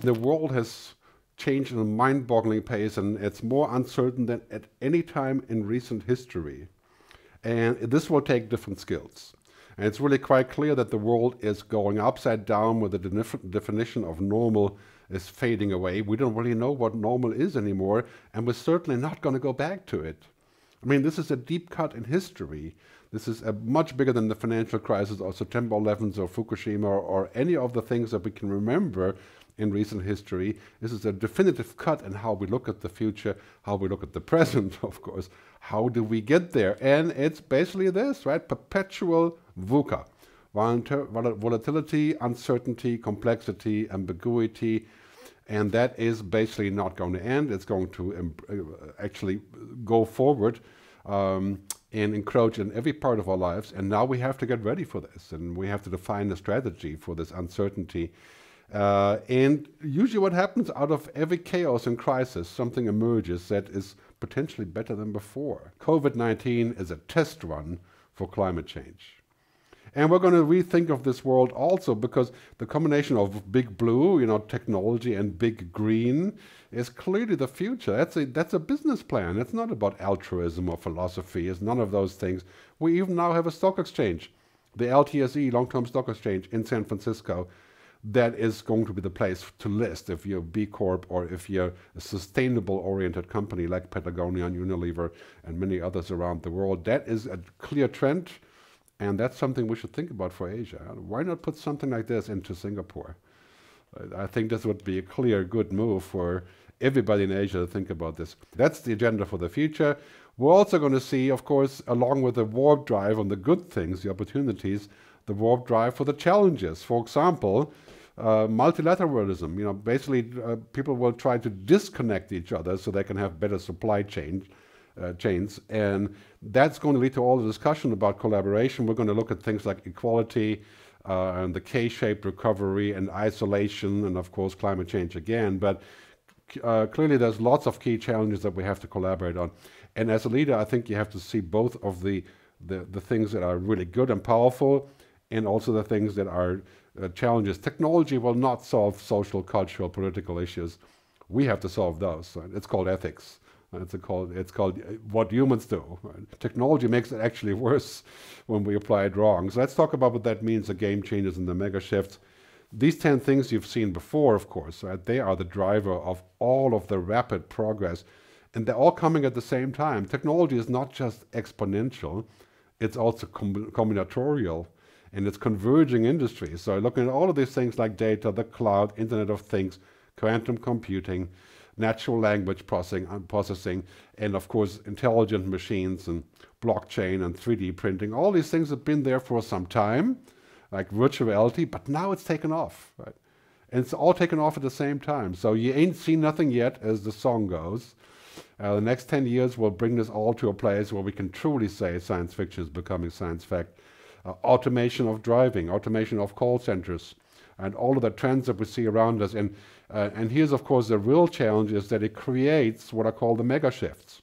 The world has changed at a mind-boggling pace and it's more uncertain than at any time in recent history. And this will take different skills. And it's really quite clear that the world is going upside down where the de definition of normal is fading away. We don't really know what normal is anymore, and we're certainly not going to go back to it. I mean, this is a deep cut in history. This is much bigger than the financial crisis or September 11th or Fukushima or, or any of the things that we can remember in recent history. This is a definitive cut in how we look at the future, how we look at the present, of course. How do we get there? And it's basically this, right? Perpetual VUCA. Volatility, uncertainty, complexity, ambiguity, and that is basically not going to end. It's going to uh, actually go forward um, and encroach in every part of our lives. And now we have to get ready for this, and we have to define a strategy for this uncertainty uh, and usually, what happens out of every chaos and crisis, something emerges that is potentially better than before. COVID 19 is a test run for climate change. And we're going to rethink of this world also because the combination of big blue, you know, technology and big green is clearly the future. That's a, that's a business plan. It's not about altruism or philosophy. It's none of those things. We even now have a stock exchange, the LTSE, Long Term Stock Exchange in San Francisco that is going to be the place to list if you're B Corp or if you're a sustainable oriented company like Patagonia and Unilever and many others around the world. That is a clear trend, and that's something we should think about for Asia. Why not put something like this into Singapore? I think this would be a clear, good move for everybody in Asia to think about this. That's the agenda for the future. We're also going to see, of course, along with the warp drive on the good things, the opportunities, the warp drive for the challenges. For example, uh, multilateralism. You know, basically, uh, people will try to disconnect each other so they can have better supply chain uh, chains, and that's going to lead to all the discussion about collaboration. We're going to look at things like equality uh, and the K-shaped recovery and isolation, and of course, climate change again. But uh, clearly, there's lots of key challenges that we have to collaborate on. And as a leader, I think you have to see both of the the, the things that are really good and powerful and also the things that are uh, challenges. Technology will not solve social, cultural, political issues. We have to solve those. Right? Uh, it's called ethics. Uh, it's called, it's called uh, what humans do. Right? Technology makes it actually worse when we apply it wrong. So let's talk about what that means, the game changes and the mega shifts. These 10 things you've seen before, of course, right? they are the driver of all of the rapid progress. And they're all coming at the same time. Technology is not just exponential, it's also combinatorial and it's converging industries. So looking at all of these things like data, the cloud, Internet of Things, quantum computing, natural language processing, uh, processing, and of course intelligent machines and blockchain and 3D printing. All these things have been there for some time, like virtual reality, but now it's taken off. Right? And it's all taken off at the same time. So you ain't seen nothing yet, as the song goes. Uh, the next 10 years will bring this all to a place where we can truly say science fiction is becoming science fact uh, automation of driving, automation of call centers, and all of the trends that we see around us. And, uh, and here's, of course, the real challenge is that it creates what I call the mega shifts.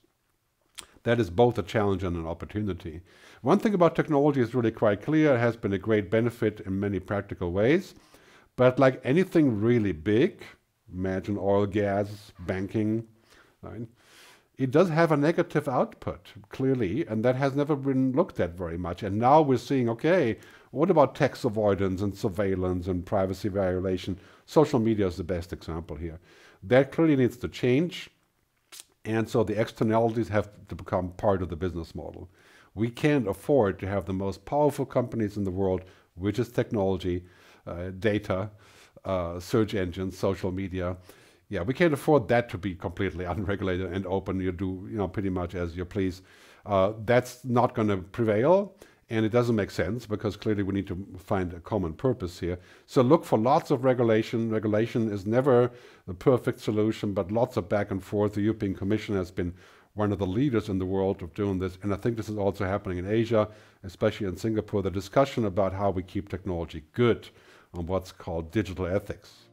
That is both a challenge and an opportunity. One thing about technology is really quite clear. It has been a great benefit in many practical ways. But like anything really big, imagine oil, gas, banking, right? it does have a negative output, clearly, and that has never been looked at very much. And now we're seeing, okay, what about tax avoidance and surveillance and privacy violation? Social media is the best example here. That clearly needs to change. And so the externalities have to become part of the business model. We can't afford to have the most powerful companies in the world, which is technology, uh, data, uh, search engines, social media, yeah, we can't afford that to be completely unregulated and open. You do, you know, pretty much as you please. Uh, that's not going to prevail, and it doesn't make sense because clearly we need to find a common purpose here. So look for lots of regulation. Regulation is never the perfect solution, but lots of back and forth. The European Commission has been one of the leaders in the world of doing this, and I think this is also happening in Asia, especially in Singapore. The discussion about how we keep technology good on what's called digital ethics.